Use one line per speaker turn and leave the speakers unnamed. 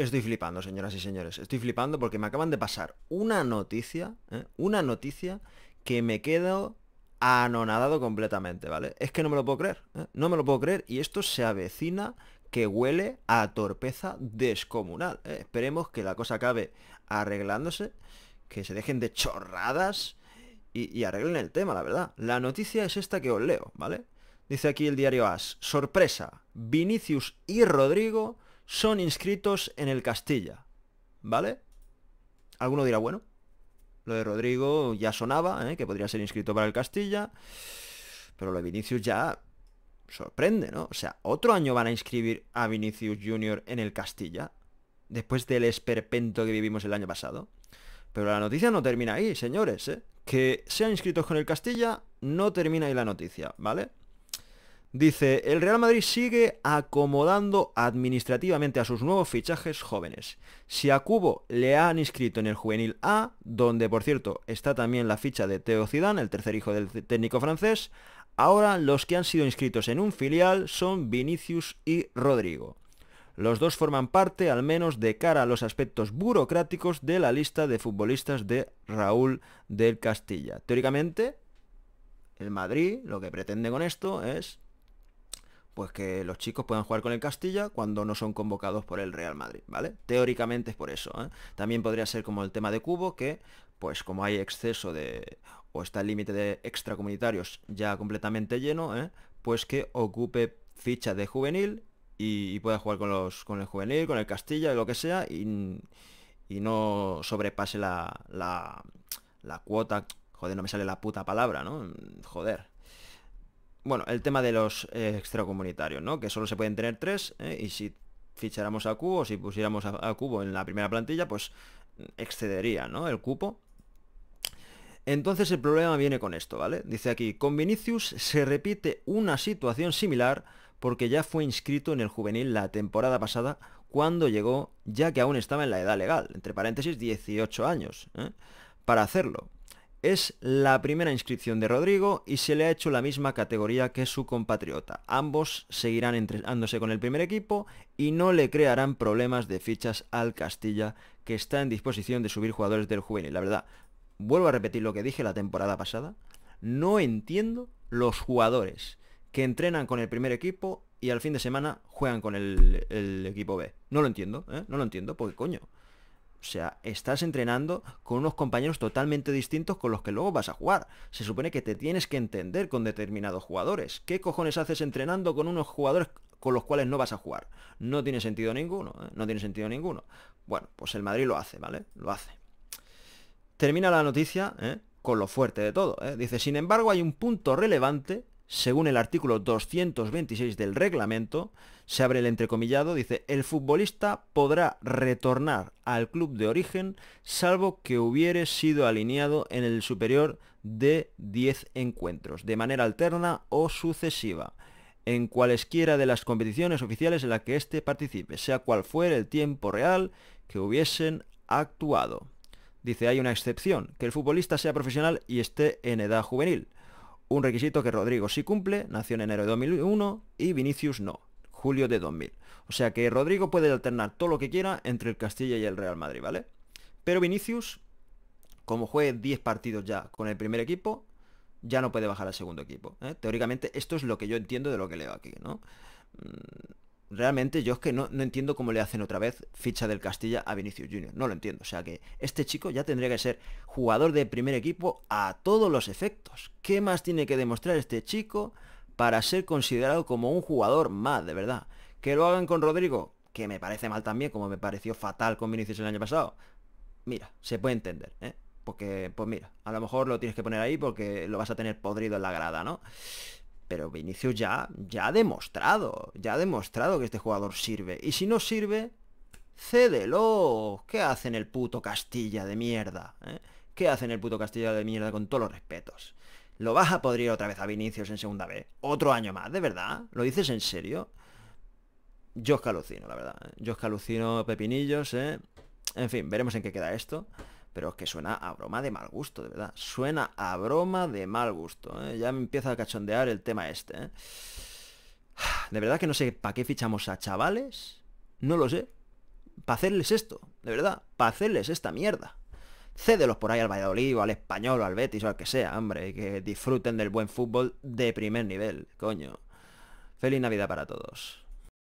Estoy flipando, señoras y señores. Estoy flipando porque me acaban de pasar una noticia, ¿eh? una noticia que me quedo anonadado completamente, ¿vale? Es que no me lo puedo creer, ¿eh? no me lo puedo creer y esto se avecina que huele a torpeza descomunal. ¿eh? Esperemos que la cosa acabe arreglándose, que se dejen de chorradas y, y arreglen el tema, la verdad. La noticia es esta que os leo, ¿vale? Dice aquí el diario As, sorpresa, Vinicius y Rodrigo son inscritos en el Castilla. ¿Vale? Alguno dirá, bueno, lo de Rodrigo ya sonaba, ¿eh? que podría ser inscrito para el Castilla, pero lo de Vinicius ya sorprende, ¿no? O sea, otro año van a inscribir a Vinicius Jr. en el Castilla, después del esperpento que vivimos el año pasado. Pero la noticia no termina ahí, señores, ¿eh? Que sean inscritos con el Castilla no termina ahí la noticia, ¿vale? Dice, el Real Madrid sigue acomodando administrativamente a sus nuevos fichajes jóvenes. Si a Cubo le han inscrito en el juvenil A, donde por cierto está también la ficha de Teo Zidane, el tercer hijo del técnico francés, ahora los que han sido inscritos en un filial son Vinicius y Rodrigo. Los dos forman parte, al menos de cara a los aspectos burocráticos, de la lista de futbolistas de Raúl del Castilla. Teóricamente, el Madrid lo que pretende con esto es pues que los chicos puedan jugar con el Castilla cuando no son convocados por el Real Madrid, ¿vale? Teóricamente es por eso. ¿eh? También podría ser como el tema de Cubo, que pues como hay exceso de... o está el límite de extracomunitarios ya completamente lleno, ¿eh? pues que ocupe ficha de juvenil y, pueda jugar con, los, con el juvenil, con el Castilla, lo que sea, y, y no sobrepase la, la cuota... Joder, no me sale la puta palabra, ¿no? Joder, bueno, el tema de los eh, extracomunitarios, ¿no? Que solo se pueden tener tres, ¿eh? y si ficháramos a Cubo, si pusiéramos a, a, Cubo en la primera plantilla, pues mm, excedería, ¿no? El cupo. Entonces el problema viene con esto, ¿vale? Dice aquí, con Vinicius se repite una situación similar porque ya fue inscrito en el juvenil la temporada pasada cuando llegó, ya que aún estaba en la edad legal, entre paréntesis 18 años, ¿eh? para hacerlo. Es la primera inscripción de Rodrigo y se le ha hecho la misma categoría que su compatriota. Ambos seguirán entrenándose con el primer equipo y no le crearán problemas de fichas al Castilla, que está en disposición de subir jugadores del juvenil. La verdad, vuelvo a repetir lo que dije la temporada pasada, no entiendo los jugadores que entrenan con el primer equipo y al fin de semana juegan con el, equipo B. No lo entiendo, ¿eh? no lo entiendo, porque coño. O sea, estás entrenando con unos compañeros totalmente distintos con los que luego vas a jugar. Se supone que te tienes que entender con determinados jugadores. ¿Qué cojones haces entrenando con unos jugadores con los cuales no vas a jugar? No tiene sentido ninguno, ¿eh? no tiene sentido ninguno. Bueno, pues el Madrid lo hace, ¿vale? Lo hace. Termina la noticia ¿eh? con lo fuerte de todo. ¿eh? Dice, sin embargo, hay un punto relevante según el artículo 226 del reglamento, se abre el entrecomillado, dice, el futbolista podrá retornar al club de origen salvo que hubiere sido alineado en el superior de 10 encuentros, de manera alterna o sucesiva, en cualesquiera de las competiciones oficiales en las que éste participe, sea cual fuera el tiempo real que hubiesen actuado. Dice, hay una excepción, que el futbolista sea profesional y esté en edad juvenil un requisito que Rodrigo sí cumple, nació en enero de 2001 y Vinicius no, julio de 2000. O sea que Rodrigo puede alternar todo lo que quiera entre el Castilla y el Real Madrid, ¿vale? Pero Vinicius, como juegue 10 partidos ya con el primer equipo, ya no puede bajar al segundo equipo. ¿eh? Teóricamente esto es lo que yo entiendo de lo que leo aquí, ¿no? Mm, realmente yo es que no, entiendo cómo le hacen otra vez ficha del Castilla a Vinicius Junior. No lo entiendo. O sea que este chico ya tendría que ser jugador de primer equipo a todos los efectos. ¿Qué más tiene que demostrar este chico para ser considerado como un jugador más, de verdad? Que lo hagan con Rodrigo, que me parece mal también, como me pareció fatal con Vinicius el año pasado. Mira, se puede entender, ¿eh? Porque, pues mira, a lo mejor lo tienes que poner ahí porque lo vas a tener podrido en la grada, ¿no? Pero Vinicius ya, ya ha demostrado, ya ha demostrado que este jugador sirve. Y si no sirve, cédelo. ¿Qué hacen el puto Castilla de mierda? Eh? ¿Qué hacen el puto Castilla de mierda con todos los respetos? ¿Lo vas a podrir otra vez a Vinicius en segunda vez ¿Otro año más? ¿De verdad? ¿Lo dices en serio? Yo os calucino, la verdad. Eh. Yo os calucino pepinillos, ¿eh? En fin, veremos en qué queda esto. Pero es que suena a broma de mal gusto, de verdad. Suena a broma de mal gusto. ¿eh? Ya me empieza a cachondear el tema este. ¿eh? De verdad que no sé para qué fichamos a chavales. No lo sé. Para hacerles esto, de verdad. Para hacerles esta mierda. Cédelos por ahí al Valladolid o al Español o al Betis o al que sea, hombre. que disfruten del buen fútbol de primer nivel, coño. Feliz Navidad para todos.